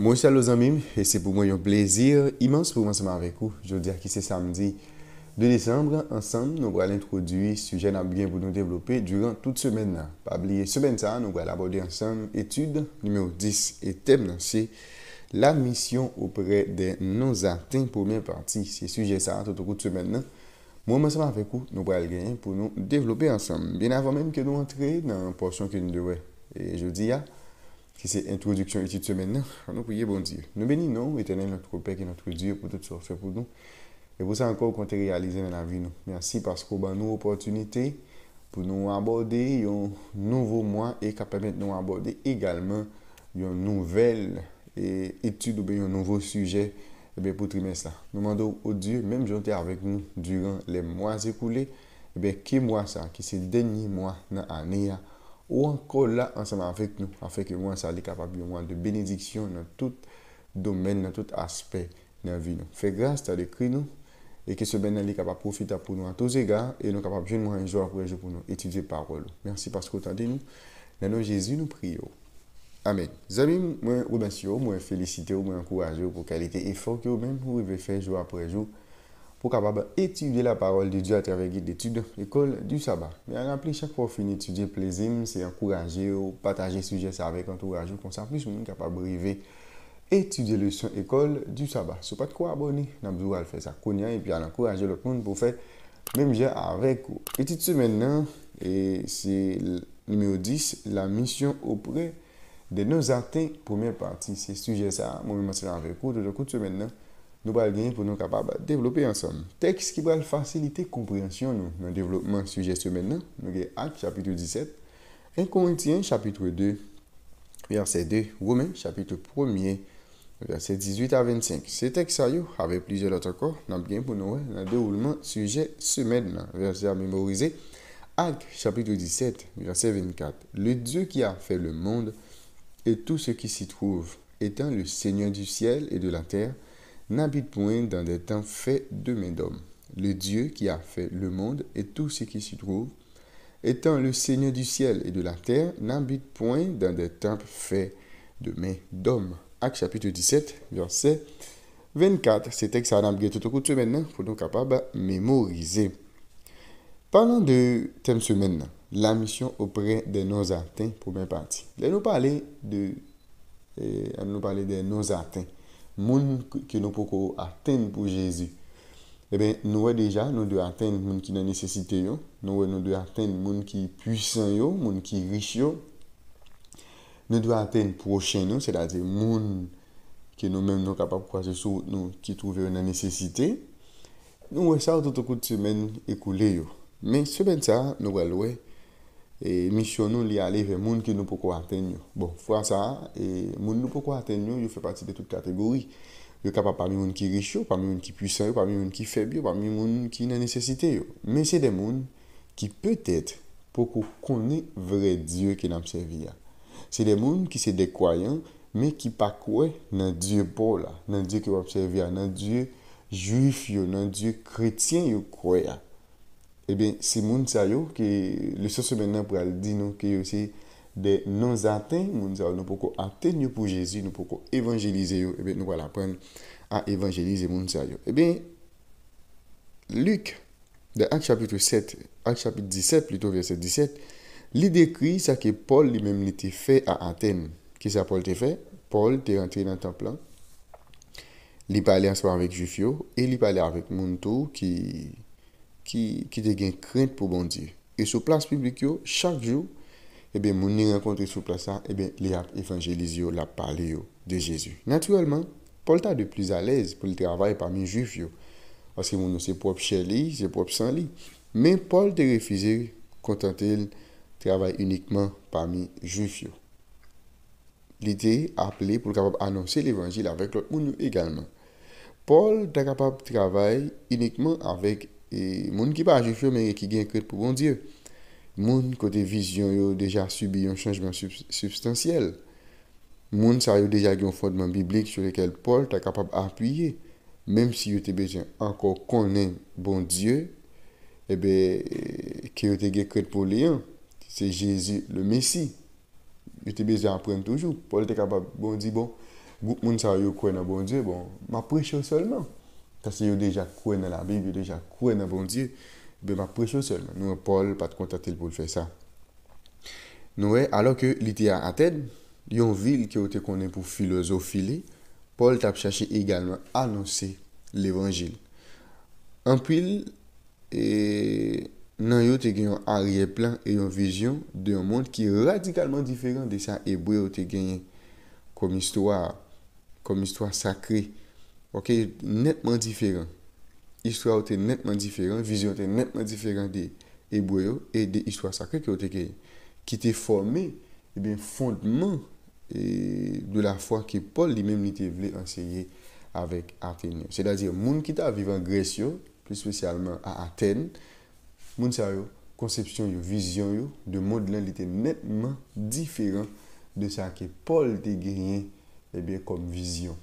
Moun chalou zanmim, e se pou moun yon plezir imans pou moun seman vekou. Jou di a ki se samdi de desembre, ansanm nou gwa l'introdwi sujen ap gen pou nou devlopi duran tout semen nan. Pabliye semen sa, nou gwa l'apodi ansanm, etude numeou 10 et tem nan se, la misyon opre de nou zatin pou moun parti. Se sujen sa, tout semen nan, moun moun seman vekou, nou gwa l'gen pou nou devlopi ansanm. Bien avon menm ke nou antre nan porsyon ke nou dewe. E jou di a... ki se introduksyon eti tsemen nan, anou pou ye bon diyo. Nou beni nou, etenen loutro pek, loutro diyo, pou tout sa fwe pou nou, e pou sa ankon kon te realizen nan la vi nou. Mersi, pasko ba nou opotunite pou nou aborde yon nouvo mwa, e kape men nou aborde egalman yon nouvel e eti doube yon nouvo suje, e be pou trimes la. Nou mandou ou diyo, menm jante avèk nou, duran le mwa zekoule, e be ke mwa sa, ki se denyi mwa nan aneya, ou encore là ensemble avec nous, afin que moi, ça soit capable de bénédiction dans tout domaine, dans tout aspect de la vie. Fais grâce à l'écrit nous et que ce bénin soit capable de profiter pour nous à tous égards et nous capable de nous un jour après jour pour nous étudier parole. Merci parce que vous entendez nous. Dans Jésus, nous prions. Amen. je moi remercie, moi félicite, moi encourage pour qualité et effort que vous-même vous pouvez faire jour après jour pour capable étudier la parole de Dieu à travers guide d'études l'école du sabbat. Mais rappelez chaque fois fini étudier plaisir, c'est encourager ou partager sujet ça avec entourage comme ça plus on est capable rêver étudier le son école du sabbat. C'est pas de quoi abonner, n'a besoin faire ça connait et puis à encourager le monde pour faire même j'ai avec vous. Petite semaine maintenant hein, et c'est numéro 10 la mission auprès de nos atteints première partie. C'est sujet ça moi même c'est avec vous de toute semaine maintenant. Hein nous allons gagner pour nous capables de développer ensemble. Texte qui va faciliter la compréhension nous dans le développement sujet semaine, nous avons Acte chapitre 17, 1 Corinthiens chapitre 2, verset 2, Romains chapitre 1 verset 18 à 25. Ce texte avec plusieurs autres corps, nous bien pour nous dans le déroulement sujet semaine, verset à mémoriser. Acte chapitre 17, verset 24. Le Dieu qui a fait le monde et tout ce qui s'y trouve, étant le Seigneur du ciel et de la terre, n'habite point dans des temps faits de main d'homme. Le Dieu qui a fait le monde et tout ce qui s'y trouve, étant le Seigneur du ciel et de la terre, n'habite point dans des temps faits de main d'homme. Acte chapitre 17, verset 24. C'est texte à tout au semaine hein, pour nous capables de mémoriser. Parlons de thème semaine, la mission auprès des non-atteints, première partie. Elle nous parler de, eh, nous parler des non-atteints. moun ki nou pokou aten pou Jezi. Ebe, eh nou we deja, nou dwe aten moun ki nan nesesite yo, nou we nou dwe aten moun ki pwisan yo, moun ki rish yo, nou dwe aten prochen yo, se la de moun ki nou men nou kapap kwa se sou nou ki touve yo nan nesesite, nou we sa wototokout semen ekou le yo. Men semen sa nou walwe, E misyonon li aleve moun ki nou pou kwa aten yo. Bon, fwa sa, e moun nou pou kwa aten yo, yo fwe pati de tout kategori. Yo kapap pa mi moun ki risho, pa mi moun ki pwisan yo, pa mi moun ki febyo, pa mi moun ki nan nesesite yo. Men se de moun ki petet pou kou kone vre Diyo ki nan msevi ya. Se de moun ki se de kwayan, men ki pa kwe nan Diyo pou la. Nan Diyo ki wap sevi ya, nan Diyo juif yo, nan Diyo kretyen yo kwayan. E ben, si moun tsa yo, ki eh eh le sos menen pral di nou ki yo si de non zaten, moun tsa yo, nou poko aten yo pou Jezi, nou poko evanjelize yo, e ben nou pal apren a evanjelize moun tsa yo. E ben, Luke, de Akchapit 17, li dekri sa ki Paul li menm li te fe a aten. Ki sa Paul te fe? Paul te rentre nan temple an, li pale answa avik Jufyo, e li pale avik moun tou ki... ki de gen krent pou bondir. E sou plas publik yo, chak jo, e ben mouni renkontri sou plasa, e ben li ap evanjeliz yo, la pale yo de Jezu. Natrièlman, Paul ta de plis alez pou li travay parmi juif yo, aske mounou se prop chè li, se prop san li. Men Paul de refizir kontantil travay unikman parmi juif yo. Li de ap li pou l'kapab anonser l'evanjil avek l'ot mounou egalman. Paul de kapab travay unikman avek Et les gens qui ne peuvent pas ajouter, mais qui ont cru pour le bon Dieu. Les gens qui ont déjà subi un changement substantiel. Les gens qui ont déjà un fondement biblique sur lequel Paul est capable d'appuyer. Même si vous avez besoin encore de connaître le bon Dieu, qui a eu cru pour l'un, c'est Jésus le Messie. Ils ont besoin d'apprendre toujours. Paul est capable de dire, bon, les gens qui ont cru le bon Dieu, bon, je ne seulement. tas yon deja kwen nan la Bib, yon deja kwen nan bon diyo, beman presyon selman. Nou, Paul pat kontatil pou l'fè sa. Nouè, e, alò ke l'itya atèd, yon vil ki yo te konen pou filosofili, Paul tap chache egalman anonsè l'Evangil. Anpil, e, nan yo te genyon ariè plan e yon vijyon de yon mond ki radicalman diferent de sa ebouye yo te genyen kom istwa sakri Ok, netman diferant. Histoire ou te netman diferant, vizyon ou te netman diferant de Ebuyo e de histoire sakre ki ou te keye. Ki te forme, e eh ben, fondement eh, de la fwa ki Paul li menm li te vle enseye avek Athen yo. Se da dire, moun ki ta vive an Gresyo, plus spesialman a Athen, moun sa yo, konsepsyon yo, vizyon yo, de mod len li te netman diferant de sa ke Paul te genye, e eh ben, kom vizyon.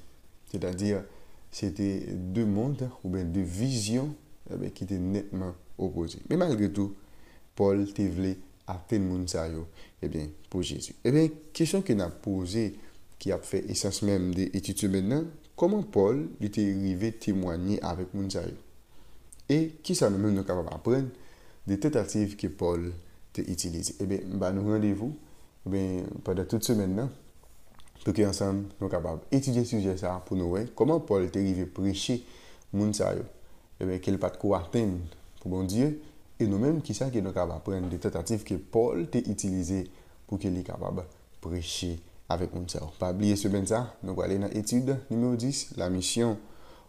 Se da dire... c'était deux mondes ou bien deux visions eh qui étaient nettement opposées. Mais malgré tout, Paul te a atteindre de bien, pour Jésus. Eh bien, question qu'il a posée, qui a fait essence même de l'étude maintenant, comment Paul était arrivé témoigner avec Mounsaïo? Et qui ça nous même capable d'apprendre des tentatives que Paul a utilisées Eh bien, bah, nous rendez-vous eh pendant toute semaine, Pouke ansan nou kabab etidye suje sa pou nou wey. Koman Paul te rive preche moun sa yo? Ebe, kel pat kou aten pou bon Diyo. E nou menm ki sa ki nou kabab pren de tentatif ke Paul te itilize pou ke li kabab preche avek moun sa yo. Pa abliye semen sa, nou wale nan etid. Numero 10, la misyon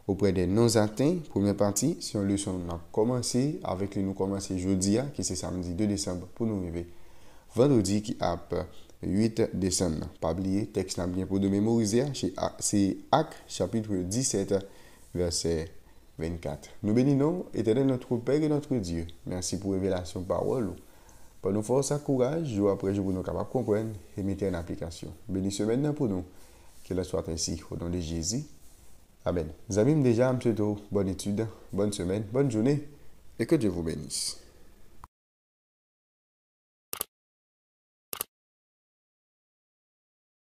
opre de nou zaten. Premier pati, si yon luson nan komanse, avek li nou komanse jodi ya. Ki se samdi 2 desembe pou nou rive. Vandodi ki ap... 8 décembre. Pas oublier, texte bien pour de mémoriser. C'est Acte, chapitre 17, verset 24. Nous bénissons, éternel notre Père et notre Dieu. Merci pour révélation parole. Pour nous force courage, jour après jour, pour nous capables de comprendre et mettre en application. Bénissez maintenant pour nous. Que la soit ainsi, au nom de Jésus. Amen. Amis déjà, M. bonne étude, bonne semaine, bonne journée et que Dieu vous bénisse.